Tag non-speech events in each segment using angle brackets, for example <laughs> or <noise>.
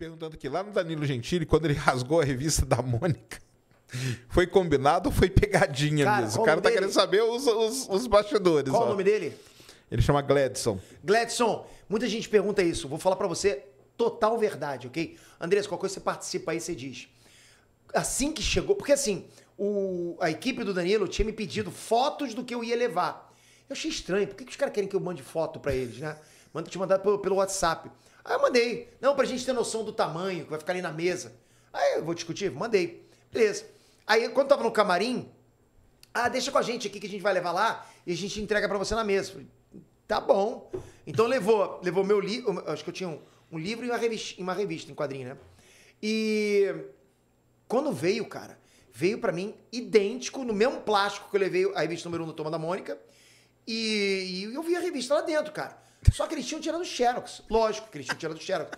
perguntando aqui, lá no Danilo Gentili, quando ele <laughs> rasgou a revista da Mônica, foi combinado ou foi pegadinha cara, mesmo? O cara tá dele? querendo saber os, os, os bastidores. Qual ó. o nome dele? Ele chama Gladson. Gladson, muita gente pergunta isso. Vou falar para você total verdade, ok? Andrés, qualquer coisa você participa aí, você diz. Assim que chegou, porque assim, o, a equipe do Danilo tinha me pedido fotos do que eu ia levar. Eu achei estranho, por que, que os caras querem que eu mande foto para eles, né? Manda te mandar pelo, pelo WhatsApp. Aí eu mandei. Não, pra gente ter noção do tamanho, que vai ficar ali na mesa. Aí eu vou discutir, mandei. Beleza. Aí quando tava no camarim, ah, deixa com a gente aqui que a gente vai levar lá e a gente entrega para você na mesa. Falei, tá bom. Então levou, levou meu livro, acho que eu tinha um, um livro e uma revista, uma revista em quadrinho, né? E quando veio, cara, veio para mim idêntico, no mesmo plástico que eu levei a revista número 1 um do Toma da Mônica. E, e, eu vi a revista lá dentro, cara. Só que eles tinham o xerox. Lógico que eles tinham o xerox.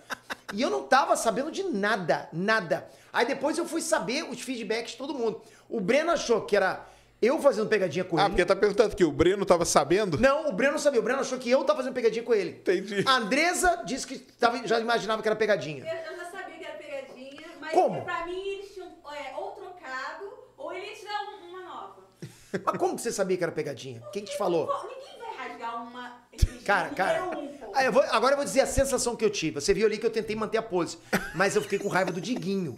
E eu não tava sabendo de nada, nada. Aí depois eu fui saber os feedbacks de todo mundo. O Breno achou que era eu fazendo pegadinha com ah, ele. Ah, porque tá perguntando que o Breno tava sabendo? Não, o Breno sabia. O Breno achou que eu tava fazendo pegadinha com ele. Entendi. A Andresa disse que tava, já imaginava que era pegadinha. Eu, eu já sabia que era pegadinha, mas Como? pra mim eles tinham é, ou trocado ou ele ia uma nova. Mas como que você sabia que era pegadinha? Quem te falou? Ninguém vai rasgar uma Cara, cara. Aí ah, eu vou, agora eu vou dizer a sensação que eu tive. Você viu ali que eu tentei manter a pose, mas eu fiquei com raiva do Diguinho.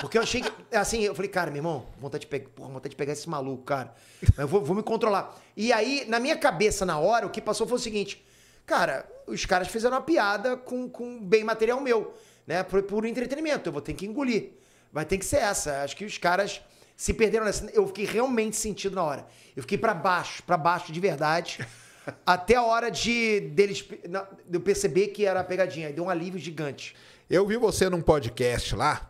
Porque eu achei que, é assim, eu falei, cara, meu irmão, vontade de, pe porra, vontade de pegar esse maluco, cara. Mas eu vou, vou me controlar. E aí, na minha cabeça, na hora, o que passou foi o seguinte: cara, os caras fizeram uma piada com, com bem material meu, né? Por, por entretenimento. Eu vou ter que engolir. Vai ter que ser essa. Acho que os caras se perderam nessa. Eu fiquei realmente sentido na hora. Eu fiquei para baixo, para baixo de verdade. Até a hora de deles de eu perceber que era a pegadinha. Deu um alívio gigante. Eu vi você num podcast lá,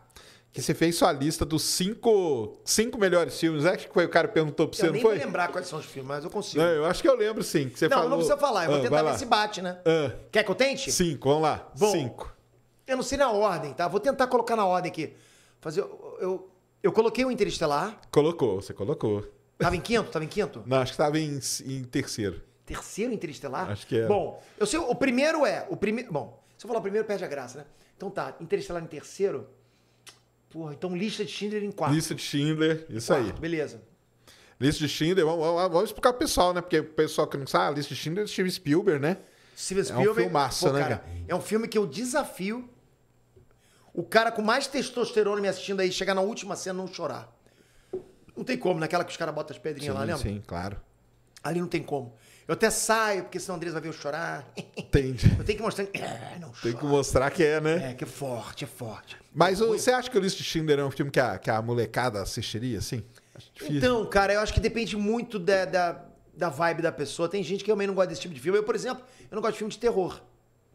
que você fez sua lista dos cinco, cinco melhores filmes. É que foi o cara que perguntou pra você, eu não foi? Eu nem lembrar quais são os filmes, mas eu consigo. Não, é, eu acho que eu lembro, sim. Que você não, falou... não precisa falar. Eu vou ah, tentar ver se bate, né? Ah. Quer que eu tente? Cinco, vamos lá. Bom, cinco. Eu não sei na ordem, tá? Vou tentar colocar na ordem aqui. Fazer... Eu, eu, eu coloquei o Interestelar. Colocou, você colocou. Tava em quinto? Tava em quinto? Não, acho que tava em, em terceiro terceiro Interestelar? Acho que é. Bom, eu sei, o primeiro é. O prime... Bom, se eu falar o primeiro, perde a graça, né? Então tá, Interestelar em terceiro. Porra, então lista de Schindler em quarto. Lista de Schindler, isso quarto, aí. Beleza. Lista de Schindler, vamos, vamos, vamos explicar pro pessoal, né? Porque o pessoal que não sabe, lista de Schindler é de Steven Spielberg, né? Steven Spielberg. É um filme massa, pô, né? Cara, é um filme que eu desafio o cara com mais testosterona me assistindo aí chegar na última cena não chorar. Não tem como, naquela né? que os caras botam as pedrinhas sim, lá, lembra? Sim, claro. Ali não tem como. Eu até saio, porque senão o Andrés vai ver eu chorar. Entendi. Eu tenho que mostrar. É, não chora. que mostrar que é, né? É, que é forte, é forte. Mas você acha que o List de Schindler é um filme que a, que a molecada assistiria, assim? Então, cara, eu acho que depende muito da, da, da vibe da pessoa. Tem gente que também não gosta desse tipo de filme. Eu, por exemplo, eu não gosto de filme de terror.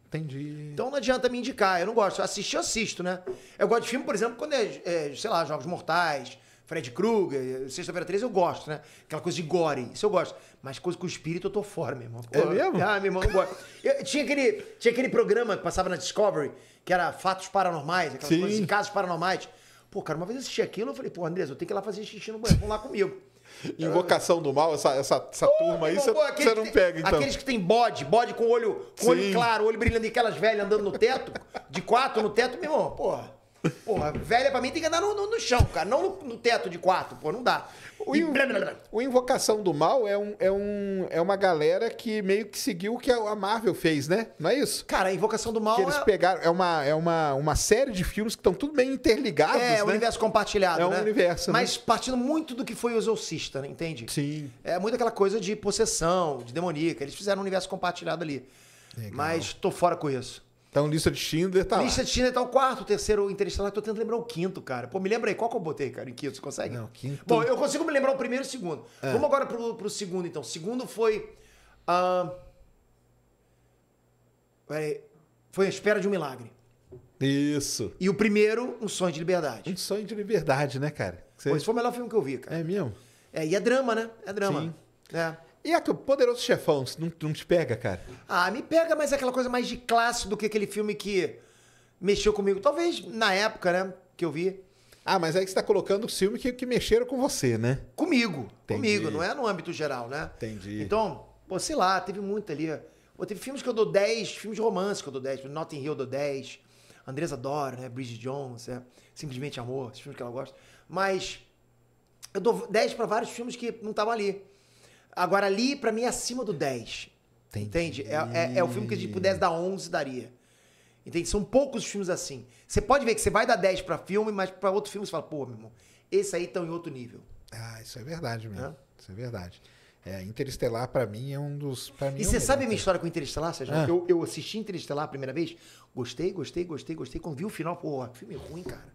Entendi. Então não adianta me indicar, eu não gosto. Assistir, eu assisto, né? Eu gosto de filme, por exemplo, quando é, é sei lá, Jogos Mortais, Fred Krueger, Sexta-feira 13 eu gosto, né? Aquela coisa de gore, isso eu gosto. Mas coisa com espírito eu tô fora, meu irmão. É mesmo? Ah, meu irmão, não gosto. Eu, tinha, aquele, tinha aquele programa que passava na Discovery, que era Fatos Paranormais, aquelas Sim. coisas, casos paranormais. Pô, cara, uma vez eu assisti aquilo, eu falei, pô, Andres, eu tenho que ir lá fazer xixi no banheiro, vamos lá comigo. <laughs> Invocação do mal, essa, essa, essa oh, turma aí, você não tem, pega, então. Aqueles que tem bode, bode com olho, com olho claro, olho brilhando, e aquelas velhas andando no teto, de quatro no teto, meu irmão, porra. Porra, velha pra mim tem que andar no, no, no chão, cara. Não no, no, teto de quatro, pô, não dá. O, o Invocação do Mal é, um, é, um, é uma galera que meio que seguiu o que a Marvel fez, né? Não é isso? Cara, a Invocação do Mal. Que eles é... pegaram. É, uma, é uma, uma série de filmes que estão tudo bem interligados. É, né? um universo compartilhado. É um né? universo. Né? Mas né? partindo muito do que foi o Exorcista, né? entende? Sim. É muito aquela coisa de possessão, de demoníaca. Eles fizeram um universo compartilhado ali. Legal. Mas tô fora com isso. Então, lista de Schindler tá Lista lá. de Schindler tá o quarto, o terceiro Interestelar. Tô tentando lembrar o quinto, cara. Pô, me lembra aí. Qual que eu botei, cara, em quinto? Você consegue? Não, quinto... Bom, eu consigo me lembrar o primeiro e o segundo. É. Vamos agora pro, pro segundo, então. O segundo foi... Uh... Peraí. Foi A Espera de um Milagre. Isso. E o primeiro, Um Sonho de Liberdade. Um Sonho de Liberdade, né, cara? Você... Pô, esse foi o melhor filme que eu vi, cara. É mesmo? É, e é drama, né? É drama. Sim. É. E a, o Poderoso Chefão, não, não te pega, cara? Ah, me pega, mas é aquela coisa mais de classe do que aquele filme que mexeu comigo. Talvez na época, né, que eu vi. Ah, mas aí você está colocando o filme que, que mexeram com você, né? Comigo. Entendi. Comigo, não é no âmbito geral, né? Entendi. Então, pô, sei lá, teve muito ali. Pô, teve filmes que eu dou 10, filmes de romance que eu dou 10. Notting Hill eu dou 10. Andresa Dora, né? Bridget Jones, é, Simplesmente Amor, esses filmes que ela gosta. Mas eu dou 10 para vários filmes que não estavam ali. Agora ali, para mim, é acima do 10. Entendi. Entende? É, é, é, o filme que a gente pudesse dar 11, daria. Entende? São poucos os filmes assim. Você pode ver que você vai dar 10 para filme, mas para outro filme você fala, pô, meu irmão, esse aí tá em outro nível. Ah, isso é verdade mesmo. Isso é verdade. É, Interestelar, para mim, é um dos. Mim, e é você é sabe a minha história com Interestelar, Sérgio? Ah. Eu, eu assisti Interestelar a primeira vez, gostei, gostei, gostei, gostei. Quando vi o final, pô, filme ruim, cara.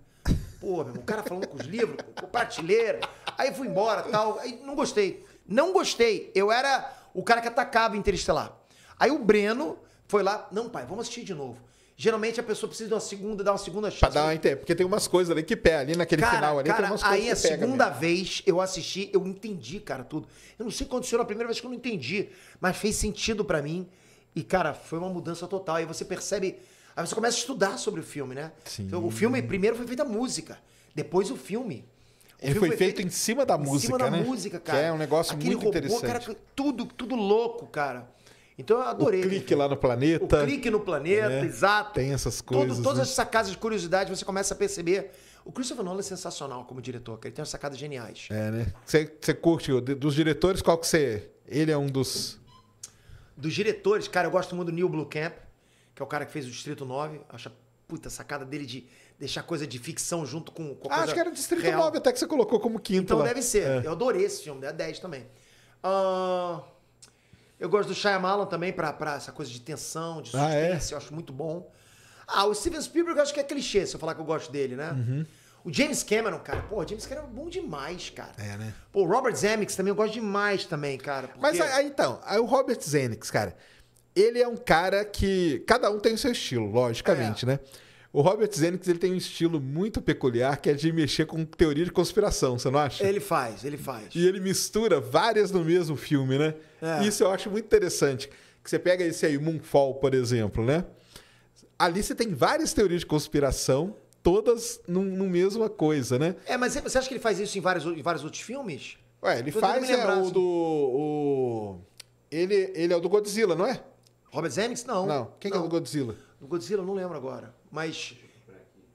Pô, meu irmão, o cara falando com os livros, com prateleira. Aí fui embora tal. Aí não gostei. Não gostei. Eu era o cara que atacava Interestelar. Aí o Breno foi lá, não, pai, vamos assistir de novo. Geralmente a pessoa precisa de uma segunda, dar uma segunda chance. Pra dar uma ideia, porque tem umas coisas ali que pé ali naquele cara, final ali, cara, tem umas coisas Aí a segunda mesmo. vez eu assisti, eu entendi, cara, tudo. Eu não sei quando aconteceu a primeira vez que eu não entendi, mas fez sentido para mim. E, cara, foi uma mudança total. Aí você percebe. Aí você começa a estudar sobre o filme, né? Sim. Então, o filme primeiro foi feito a música, depois o filme. Ele foi, feito, em cima da em música, cima da né? música, cara. Que é um negócio Aquele muito robô, interessante. Cara, tudo, tudo louco, cara. Então eu adorei. O clique lá no planeta. O clique no planeta, é, exato. Tem essas coisas. Todo, todas né? sacadas de curiosidade você começa a perceber. O Christopher Nolan é sensacional como diretor, cara. Ele tem umas sacadas geniais. É, né? Você, você curte, dos diretores, qual que você. Ele é um dos. Dos diretores, cara, eu gosto muito do Neil Blue Camp, que é o cara que fez o Distrito 9. Acha, puta, a sacada dele de deixar coisa de ficção junto com. com ah, acho que era Distrito real. 9 até que você colocou como quinto. Então lá. deve ser. É. Eu adorei esse filme, é 10 também. Uh, eu gosto do Shyamalan também, pra, pra essa coisa de tensão, de suspense, ah, é? eu acho muito bom. Ah, o Steven Spielberg eu acho que é clichê se eu falar que eu gosto dele, né? Uhum. O James Cameron, cara, pô, James Cameron é bom demais, cara. É, né? Pô, o Robert Zemeckis também eu gosto demais também, cara. Porque... Mas aí ah, então, aí o Robert Zemeckis, cara, ele é um cara que. Cada um tem o seu estilo, logicamente, é. né? O Robert Zenix, ele tem um estilo muito peculiar que é de mexer com teoria de conspiração, você não acha? Ele faz, ele faz. E ele mistura várias no mesmo filme, né? É. Isso eu acho muito interessante. Que você pega esse aí, Moonfall, por exemplo, né? Ali você tem várias teorias de conspiração, todas no, no mesma coisa, né? É, mas você acha que ele faz isso em vários, em vários outros filmes? Ué, ele Tô faz é, o assim. do. O... Ele, ele é o do Godzilla, não é? Robert Zemeckis? Não. Não. Quem é não. é o Godzilla? O Godzilla, não lembro agora. Mas.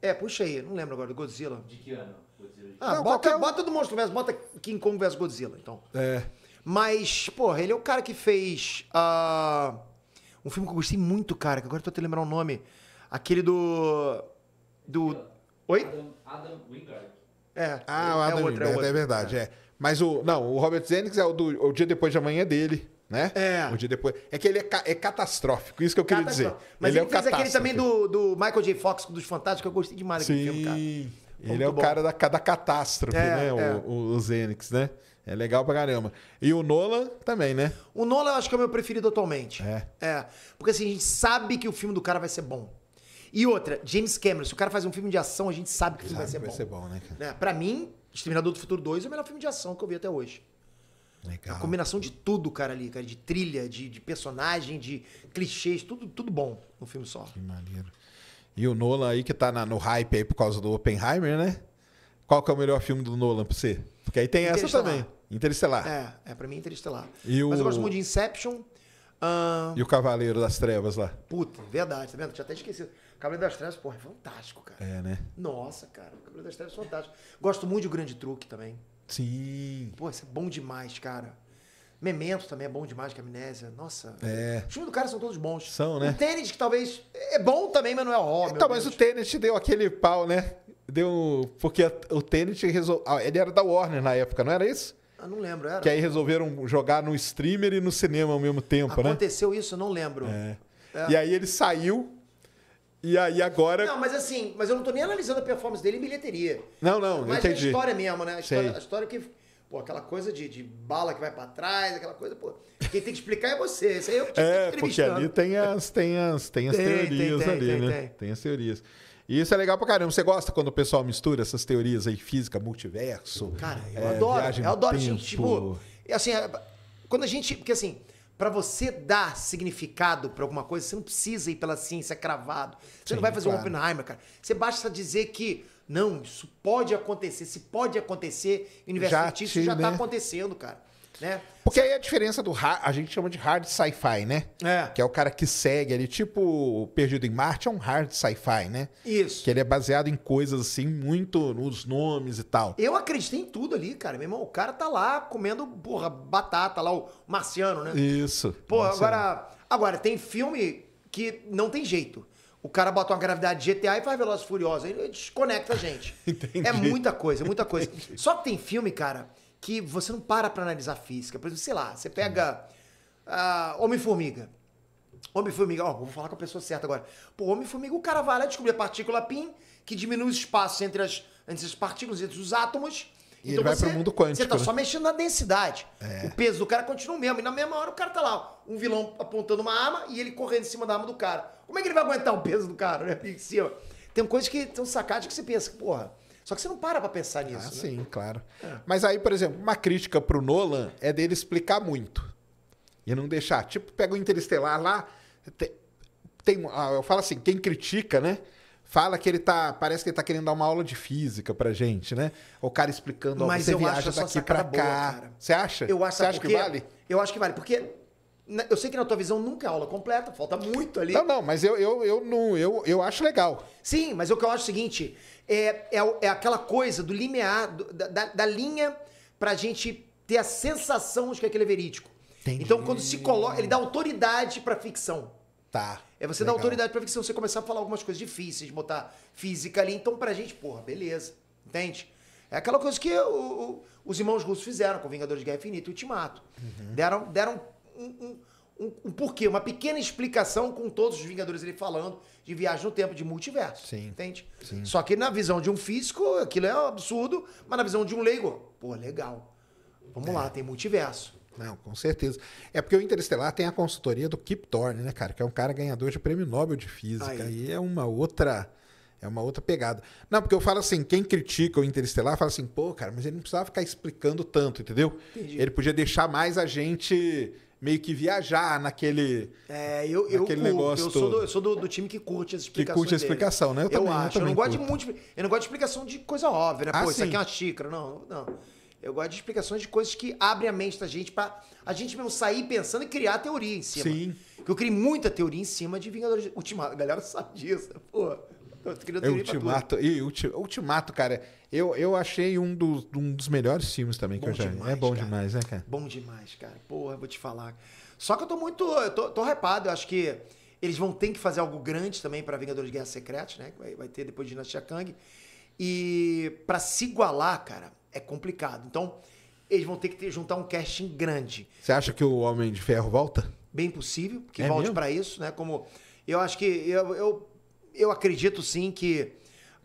É, puxa aí, não lembro agora, do Godzilla. De que ano? Godzilla. Ah, não, bota, qualquer... bota do Monstro vs. Bota King Kong vs Godzilla, então. É. Mas, porra, ele é o cara que fez. Uh, um filme que eu gostei muito, cara, que agora eu tô tentando lembrar o nome. Aquele do. Do. Oi? Adam, Adam Wingard. É. Ah, o é, Adam é, outra, é, é, verdade, é. é. Mas o. Não, o Robert Zemeckis é o do o Dia Depois de Amanhã dele né? É. Um dia depois. É que ele é, ca é catastrófico, isso que eu queria dizer. Mas ele, é ele é fez aquele também do, do Michael J. Fox dos Fantásticos, que eu gostei demais daquele filme, cara. Foi ele é o bom. cara da, da catástrofe, é, né? O, é. o, o Zenix, né? É legal pra caramba. E o Nolan também, né? O Nolan eu acho que é o meu preferido atualmente. É. É. Porque assim, a gente sabe que o filme do cara vai ser bom. E outra, James Cameron, se o cara faz um filme de ação, a gente sabe que o filme vai ser vai bom. Vai ser bom, né, É, pra mim, Exterminador do Futuro 2 é o melhor filme de ação que eu vi até hoje. Legal. A combinação de tudo, cara, ali, cara, de trilha, de, de personagem, de clichês, tudo, tudo bom no filme só. Que maneiro. E o Nolan aí que tá na, no hype aí por causa do Oppenheimer, né? Qual que é o melhor filme do Nolan pra você? Porque aí tem essa também. Interestelar. É, é pra mim Interestelar. E Mas eu gosto muito de Inception. E o Cavaleiro das Trevas lá. Puta, verdade, tá vendo? Tinha até esquecido. Cavaleiro das Trevas, porra, é fantástico, cara. É, né? Nossa, cara, Cavaleiro das Trevas é fantástico. Gosto muito de O Grande Truque também. Sim. Pô, isso é bom demais, cara. Memento também é bom demais, que é amnésia. Nossa. É. Os filmes do cara são todos bons. São, né? O tênis, que talvez. É bom também, mas não é óbvio. É, então, tá, mas Deus. o tênis deu aquele pau, né? Deu. Porque o tênis resolveu. Ah, ele era da Warner na época, não era isso? Eu ah, não lembro, era. Que aí resolveram jogar no streamer e no cinema ao mesmo tempo, Aconteceu né? Aconteceu isso, eu não lembro. É. É. E aí ele saiu e aí agora. Não, mas assim, mas eu não tô nem analisando a performance dele em bilheteria. Não, não, mas é entendi. é a história mesmo, né? A história, a história, que. Pô, aquela coisa de, de bala que vai para trás, aquela coisa, pô. Quem tem que explicar é você. Isso aí eu É, porque ali tem as, tem as, tem as tem, teorias tem, ali, tem, né? Tem. as teorias. E isso é legal pra caramba. Você gosta quando o pessoal mistura essas teorias aí, física, multiverso? Cara, eu é, adoro. Eu adoro, gente, assim, tipo. Assim, é, quando a gente. Porque assim para você dar significado para alguma coisa, você não precisa ir pela ciência cravado. Você Sim, não vai fazer claro. um Oppenheimer, cara. Você basta dizer que, não, isso pode acontecer. Se pode acontecer, o universo já isso já está né? acontecendo, cara. Né? Porque aí a diferença do hard, a gente chama de hard sci-fi, né? É. Que é o cara que segue ali, tipo Perdido em Marte é um hard sci-fi, né? Isso. Que ele é baseado em coisas assim, muito nos nomes e tal. Eu acreditei em tudo ali, cara. Meu irmão, o cara tá lá comendo, porra, batata lá, o marciano, né? Isso. Pô, agora, agora, tem filme que não tem jeito. O cara bota uma gravidade de GTA e faz Velozes Furiosos. Ele desconecta a gente. <laughs> Entendi. É muita coisa, é muita coisa. Entendi. Só que tem filme, cara que você não para para analisar física. Por exemplo, sei lá, você pega uh, Homem-Formiga. Homem-Formiga, ó, vou falar com a pessoa certa agora. Pô, Homem-Formiga, o cara vai lá descobrir a partícula PIN, que diminui o espaço entre as, entre as partículas, entre os átomos. E então ele vai pro mundo quântico. Você tá né? só mexendo na densidade. É. O peso do cara continua o mesmo. E na mesma hora o cara tá lá, um vilão apontando uma arma e ele correndo em cima da arma do cara. Como é que ele vai aguentar o peso do cara, né? Em cima. Tem coisas que são sacadas que você pensa, porra. Só que você não para para pensar nisso. Ah, né? sim, claro. É. Mas aí, por exemplo, uma crítica pro Nolan é dele explicar muito. E não deixar. Tipo, pega o Interestelar lá. Tem, tem, ah, eu falo assim, quem critica, né? Fala que ele tá. Parece que ele tá querendo dar uma aula de física pra gente, né? O cara explicando, ó, Mas você eu viaja acho daqui pra boa, cá. Cara. Você acha? Eu acho, você acha que vale? Eu acho que vale, porque né, eu sei que na tua visão nunca é aula completa, falta muito ali. Não, não, mas eu, eu, eu, não, eu, eu acho legal. Sim, mas o que eu acho é o seguinte: é, é, é aquela coisa do limiar, do, da, da linha pra gente ter a sensação de que aquilo é verídico. Entendi. Então, quando se coloca. Ele dá autoridade pra ficção. Tá. É você legal. dar autoridade pra ficção, você começar a falar algumas coisas difíceis, botar física ali. Então, pra gente, porra, beleza. Entende? É aquela coisa que o, o, os irmãos russos fizeram com Vingadores de Guerra Infinita e Ultimato. Uhum. Deram, deram um, um, um, porquê, uma pequena explicação com todos os Vingadores ele falando de viagem no tempo, de multiverso. Sim. Entende? Sim. Só que na visão de um físico, aquilo é um absurdo, mas na visão de um leigo, pô, legal. Vamos é. lá, tem multiverso. Não, com certeza. É porque o Interestelar tem a consultoria do Kip Thorne, né, cara? Que é um cara ganhador de prêmio Nobel de Física. Aí. E é uma outra. É uma outra pegada. Não, porque eu falo assim, quem critica o Interestelar fala assim, pô, cara, mas ele não precisava ficar explicando tanto, entendeu? Entendi. Ele podia deixar mais a gente meio que viajar naquele, é, eu, naquele eu, negócio. Eu sou, do, eu sou do, do, time que curte as explicações. Que curte a explicação, dele. né? Eu, eu também, acho. Eu, não gosto de muito, eu não gosto de explicação de coisa óbvia, né? Ah, pô, ah, isso sim. aqui é uma xícara. Não, não. Eu gosto de explicações de coisas que abrem a mente da gente para a gente mesmo sair pensando e criar teoria em cima. Sim. Que eu criei muita teoria em cima de Vingadores Ultimato. A galera sabe disso, né? pô é Ultimato. E ulti, Ultimato, cara, eu, eu achei um dos, um dos melhores filmes também bom que eu já É bom cara. demais, né, cara? Bom demais, cara. Porra, vou te falar. Só que eu tô muito. Eu tô, tô repado, eu acho que eles vão ter que fazer algo grande também para Vingadores Guerra Secretas, né? Vai, vai ter depois de Dinastia Kang. E para se igualar, cara, é complicado. Então, eles vão ter que ter, juntar um casting grande. Você acha que o Homem de Ferro volta? Bem possível que é volte para isso, né? Como eu acho que eu, eu eu acredito sim que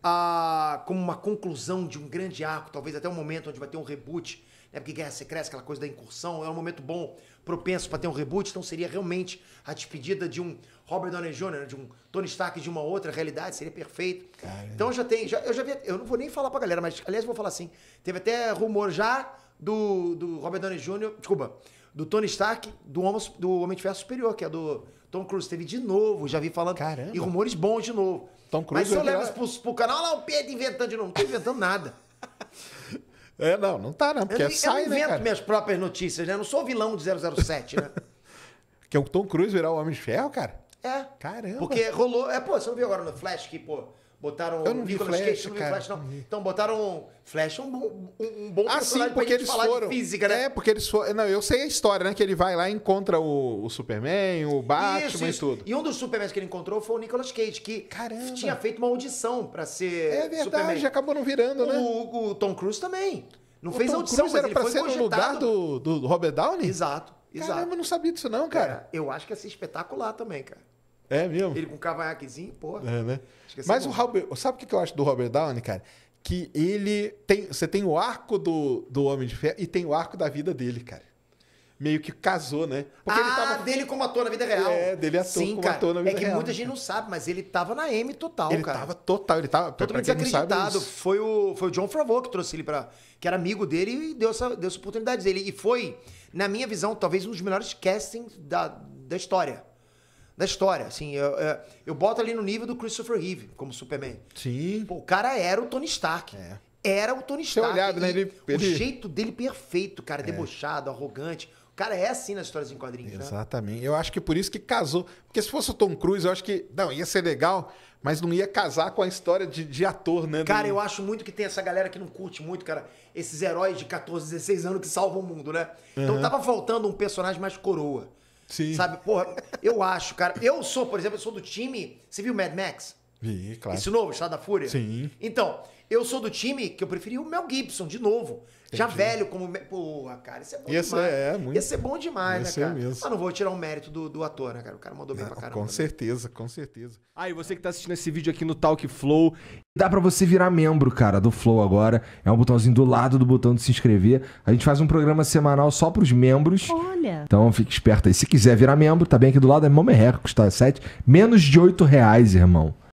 a ah, como uma conclusão de um grande arco, talvez até um momento onde vai ter um reboot, né? porque Guerra Secreta, aquela coisa da incursão, é um momento bom, propenso para ter um reboot, então seria realmente a despedida de um Robert Downey Jr., né, de um Tony Stark de uma outra realidade, seria perfeito. Então já tem, já, eu já vi, eu não vou nem falar para a galera, mas aliás vou falar assim, teve até rumor já do, do Robert Downey Jr., desculpa, do Tony Stark, do Homem, do Homem de Ferro Superior, que é do Tom Cruise. Teve de novo, já vi falando. Caramba. E rumores bons de novo. Tom Cruise. Mas se eu é levo era... pro, pro canal, lá o Pedro é inventando de novo. Não tô inventando nada. <laughs> É, não, não tá, não. Porque eu, é, sai, eu né, invento né, cara? minhas próprias notícias, né? Eu não sou vilão de 007, né? <laughs> que é o Tom Cruise virar o Homem de Ferro, cara? É. Caramba. Porque rolou. É, pô, você não viu agora no Flash que, pô, Botaram. Eu não vi Nicolas Flash, Cage, cara. Flash, não. Então botaram Flash, um, bom, um, um bom ah, sim, porque eles foram. física, né? É, porque eles foram. Não, eu sei a história, né? Que ele vai lá e encontra o, o Superman, o Batman isso, isso. e tudo. E um dos Supermans que ele encontrou foi o Nicolas Cage, que Caramba. tinha feito uma audição pra ser. É verdade, Superman. acabou não virando, né? O, o Tom Cruise também. Não o fez Tom audição, Cruise era pra ser cogitado. no lugar do, do Robert Downey? Exato. Exato. Caramba, eu não sabia disso não, cara. É, eu acho que ia ser espetacular também, cara. É mesmo? Ele com um cavanhaquezinho, pô. É, né? Mas bom. o Robert, sabe o que eu acho do Robert Downey, cara? Que ele tem, você tem o arco do, do Homem de Ferro e tem o arco da vida dele, cara. Meio que casou, né? Porque ah, ele tava... dele como ator na vida real. É, dele ator Sim, como cara. ator na é vida real. É que real, muita né, gente não sabe, mas ele tava na M total, ele cara. Ele tava total, ele tava... totalmente mundo é Foi o, foi o John Favreau que trouxe ele pra... Que era amigo dele e deu essa, deu essa oportunidade dele. E foi, na minha visão, talvez um dos melhores castings da, da história da história. Assim, eu, eu, é, eu, boto ali no nível do Christopher Reeve como Superman. Sim. Pô, o cara era o Tony Stark. É. Era o Tony Stark. Olhado, né? ele, O jeito dele perfeito, cara, é. debochado, arrogante. O cara é assim nas histórias em quadrinhos. Né? Exatamente. Né? Eu acho que por isso que casou. Porque se fosse o Tom Cruise, eu acho que. Não, ia ser legal, mas não ia casar com a história de, de ator, né? Cara, do... eu acho muito que tem essa galera que não curte muito, cara, esses heróis de 14, 16 anos que salvam o mundo, né? Uhum. Então tava faltando um personagem mais coroa. Sim. Sabe? Porra, eu acho, cara. Eu sou, por exemplo, eu sou do time. Você viu Mad Max? Vi, claro. Esse novo, Estado da Fúria? Sim. Então, eu sou do time que eu preferi o Mel Gibson, de novo. Entendi. Já velho, como. Porra, cara, isso é bom Isso demais. É, é muito... Ia ser bom demais, né, cara? É mesmo. Mas não vou tirar o mérito do, do ator, né, cara? O cara mandou bem não, pra caramba. Com né? certeza, com certeza. Ah, e você que tá assistindo esse vídeo aqui no Talk Flow, dá para você virar membro, cara, do Flow agora. É um botãozinho do lado do botão de se inscrever. A gente faz um programa semanal só pros membros. Olha. Então fique esperto aí. Se quiser virar membro, tá bem aqui do lado, é Momerreco, custa tá? 7. Menos de 8 reais, irmão.